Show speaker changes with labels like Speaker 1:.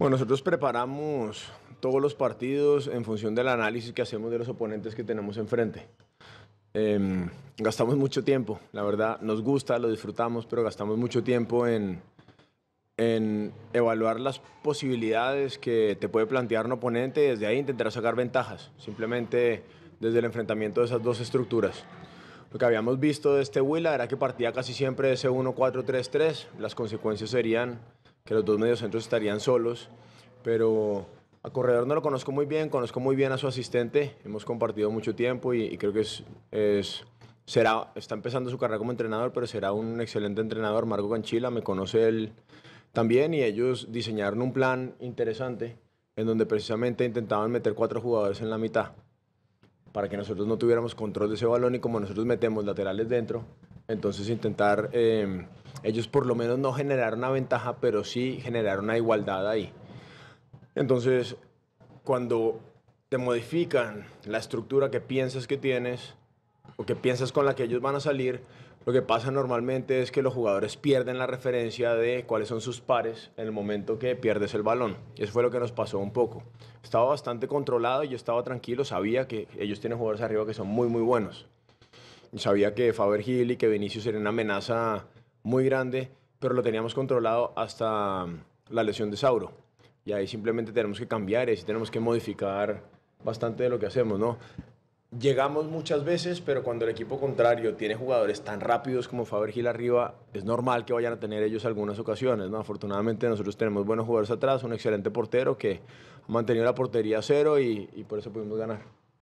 Speaker 1: Bueno, nosotros preparamos todos los partidos en función del análisis que hacemos de los oponentes que tenemos enfrente. Em, gastamos mucho tiempo, la verdad, nos gusta, lo disfrutamos, pero gastamos mucho tiempo en, en evaluar las posibilidades que te puede plantear un oponente y desde ahí intentar sacar ventajas, simplemente desde el enfrentamiento de esas dos estructuras. Lo que habíamos visto de este Huila era que partía casi siempre de ese 1-4-3-3, las consecuencias serían que los dos mediocentros estarían solos, pero a Corredor no lo conozco muy bien, conozco muy bien a su asistente, hemos compartido mucho tiempo y, creo que es, será, está empezando su carrera como entrenador, pero será un excelente entrenador. Marco Canchila me conoce él también y ellos diseñaron un plan interesante en donde precisamente intentaban meter cuatro jugadores en la mitad para que nosotros no tuviéramos control de ese balón y como nosotros metemos laterales dentro, entonces intentar eh, ellos por lo menos no generaron una ventaja, pero sí generaron una igualdad ahí. Entonces, cuando te modifican la estructura que piensas que tienes o que piensas con la que ellos van a salir, lo que pasa normalmente es que los jugadores pierden la referencia de cuáles son sus pares en el momento que pierdes el balón. eso fue lo que nos pasó un poco. Estaba bastante controlado, yo estaba tranquilo, sabía que ellos tienen jugadores arriba que son muy, muy buenos. Sabía que Faber Gil y que Vinicius eran una amenaza muy grande, pero lo teníamos controlado hasta mm, la lesión de Sauro. Y ahí simplemente tenemos que cambiar y tenemos que modificar bastante de lo que hacemos, ¿no? Llegamos muchas veces, pero cuando el equipo contrario tiene jugadores tan rápidos como Faber Gil arriba, es normal que vayan a tener ellos algunas ocasiones, ¿no? Afortunadamente nosotros tenemos buenos jugadores atrás, un excelente portero que ha mantenido la portería a cero y por eso pudimos ganar.